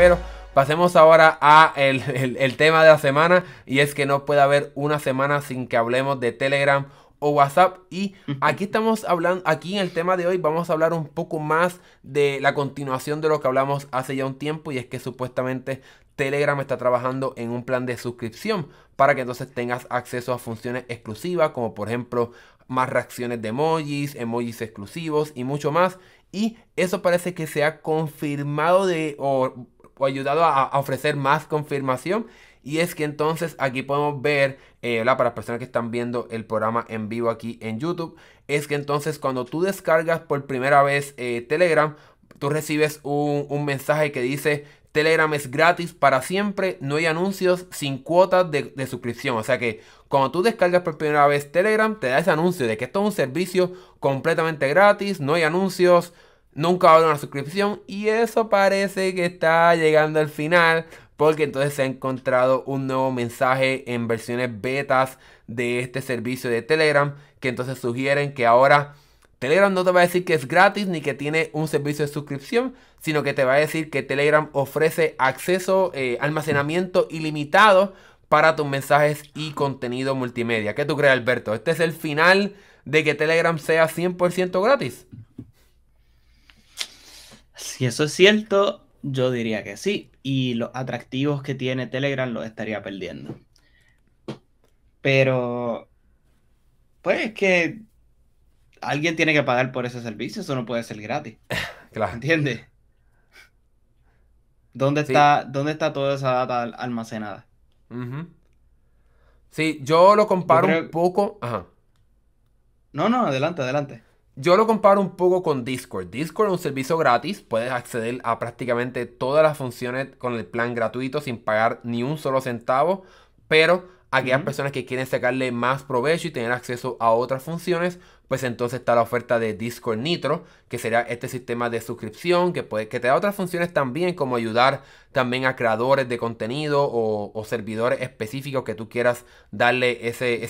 Pero pasemos ahora a el, tema de la semana y es que no puede haber una semana sin que hablemos de Telegram o WhatsApp. Y aquí estamos hablando, aquí en el tema de hoy vamos a hablar un poco más de la continuación de lo que hablamos hace ya un tiempo y es que supuestamente Telegram está trabajando en un plan de suscripción para que entonces tengas acceso a funciones exclusivas como por ejemplo más reacciones de emojis, emojis exclusivos y mucho más. Y eso parece que se ha confirmado de, o ayudado a, ofrecer más confirmación. Y es que entonces aquí podemos ver, la eh, para las personas que están viendo el programa en vivo aquí en YouTube, es que entonces cuando tú descargas por primera vez eh, Telegram, tú recibes un, mensaje que dice Telegram es gratis para siempre, no hay anuncios sin cuotas de, de, suscripción. O sea que cuando tú descargas por primera vez Telegram, te da ese anuncio de que esto es un servicio completamente gratis, no hay anuncios, nunca va una suscripción y eso parece que está llegando al final porque entonces se ha encontrado un nuevo mensaje en versiones betas de este servicio de Telegram que entonces sugieren que ahora Telegram no te va a decir que es gratis ni que tiene un servicio de suscripción, sino que te va a decir que Telegram ofrece acceso, eh, almacenamiento ilimitado para tus mensajes y contenido multimedia. ¿Qué tú crees, Alberto? ¿Este es el final de que Telegram sea 100% gratis? Si eso es cierto, yo diría que sí. Y los atractivos que tiene Telegram los estaría perdiendo. Pero, pues es que alguien tiene que pagar por ese servicio, eso no puede ser gratis. Claro. ¿Entiendes? ¿Dónde, está, ¿Dónde está toda esa data almacenada? Sí, yo lo comparo un poco. No, no, adelante, adelante. Yo lo comparo un poco con Discord. Discord es un servicio gratis, puedes acceder a prácticamente todas las funciones con el plan gratuito sin pagar ni un solo centavo, pero aquellas personas que quieren sacarle más provecho y tener acceso a otras funciones, pues entonces está la oferta de Discord Nitro, que será este sistema de suscripción que, puede, que te da otras funciones también, como ayudar también a creadores de contenido o, servidores específicos que tú quieras darle ese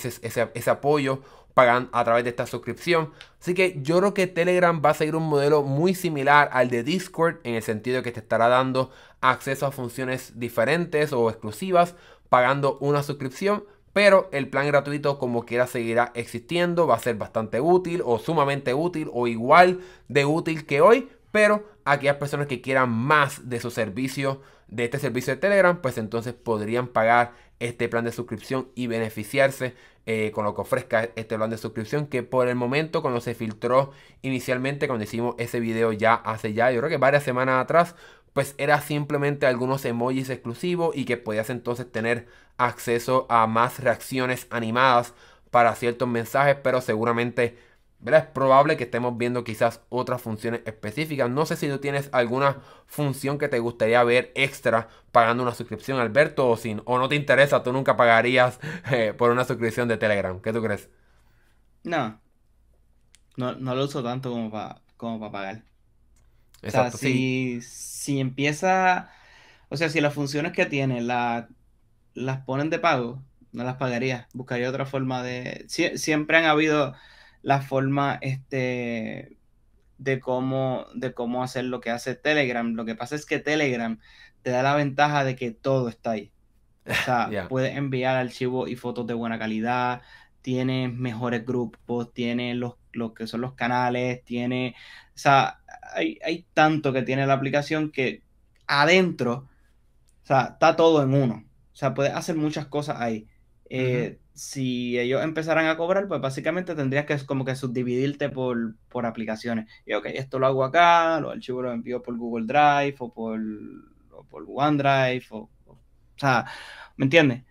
apoyo Pagan a través de esta suscripción. Así que yo creo que Telegram va a seguir un modelo muy similar al de Discord en el sentido que te estará dando acceso a funciones diferentes o exclusivas pagando una suscripción. Pero el plan gratuito como quiera seguirá existiendo, va a ser bastante útil o sumamente útil o igual de útil que hoy. Pero aquellas personas que quieran más de su servicio de este servicio de Telegram, pues entonces podrían pagar este plan de suscripción y beneficiarse eh, con lo que ofrezca este plan de suscripción que por el momento cuando se filtró inicialmente cuando hicimos ese video ya hace ya yo creo que varias semanas atrás pues era simplemente algunos emojis exclusivos y que podías entonces tener acceso a más reacciones animadas para ciertos mensajes pero seguramente es probable que estemos viendo quizás otras funciones específicas. No sé si tú tienes alguna función que te gustaría ver extra pagando una suscripción, Alberto, o, sin, o no te interesa, tú nunca pagarías eh, por una suscripción de Telegram. ¿Qué tú crees? No. No, no lo uso tanto como para como pagar. Exacto, si, empieza, o sea, si las funciones que tiene la, las ponen de pago, no las pagaría. Buscaría otra forma de... siempre han habido la forma este, de, cómo, de cómo hacer lo que hace Telegram. Lo que pasa es que Telegram te da la ventaja de que todo está ahí. O sea, puedes enviar archivos y fotos de buena calidad, tiene mejores grupos, tiene los, que son los canales, tiene, o sea, hay, tanto que tiene la aplicación que adentro, está todo en uno. O sea, puedes hacer muchas cosas ahí. Eh, si ellos empezaran a cobrar, pues básicamente tendrías que como que subdividirte por, por aplicaciones. Y ok, esto lo hago acá, los archivos los envío por Google Drive o por, por OneDrive. o, o sea, ¿me entiendes?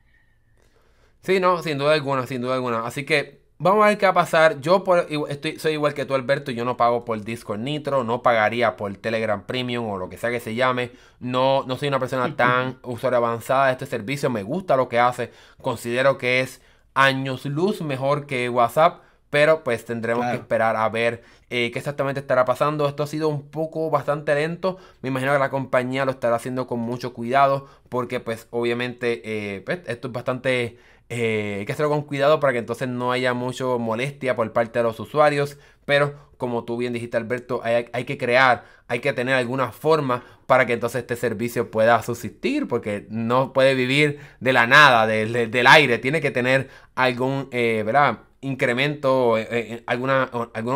Sí, no, sin duda alguna, sin duda alguna. Así que Vamos a ver qué va a pasar. Yo estoy, soy igual que tú, Alberto. Yo no pago por Discord Nitro, no pagaría por Telegram Premium o lo que sea que se llame. No, no soy una persona tan usuario avanzada de este servicio. Me gusta lo que hace. Considero que es años luz mejor que WhatsApp. Pero pues tendremos que esperar a ver eh, qué exactamente estará pasando. Esto ha sido un poco bastante lento. Me imagino que la compañía lo estará haciendo con mucho cuidado. Porque pues obviamente eh, pues, esto es bastante eh, hay que hacerlo con cuidado para que entonces no haya mucha molestia por parte de los usuarios. Pero como tú bien dijiste Alberto, hay, que crear, hay que tener alguna forma para que entonces este servicio pueda subsistir. Porque no puede vivir de la nada, del aire. Tiene que tener algún, eh, ¿verdad? incremento, eh, algunos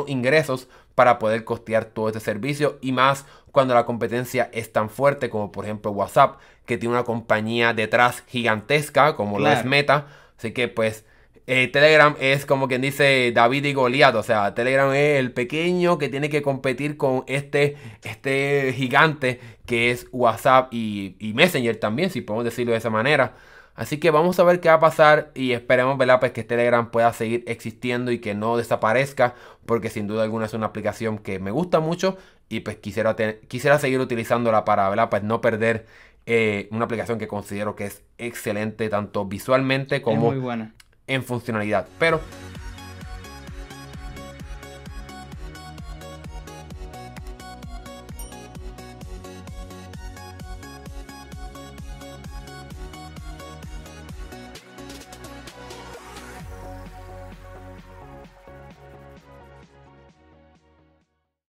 ingresos para poder costear todo este servicio y más cuando la competencia es tan fuerte como por ejemplo WhatsApp que tiene una compañía detrás gigantesca como la es Meta Así que pues eh, Telegram es como quien dice David y Goliat. O sea, Telegram es el pequeño que tiene que competir con este, este gigante que es WhatsApp y, Messenger también, si podemos decirlo de esa manera. Así que vamos a ver qué va a pasar y esperemos ¿verdad? Pues que Telegram pueda seguir existiendo y que no desaparezca, porque sin duda alguna es una aplicación que me gusta mucho y pues quisiera, quisiera seguir utilizándola para ¿verdad? Pues no perder eh, una aplicación que considero que es excelente tanto visualmente como en funcionalidad. Pero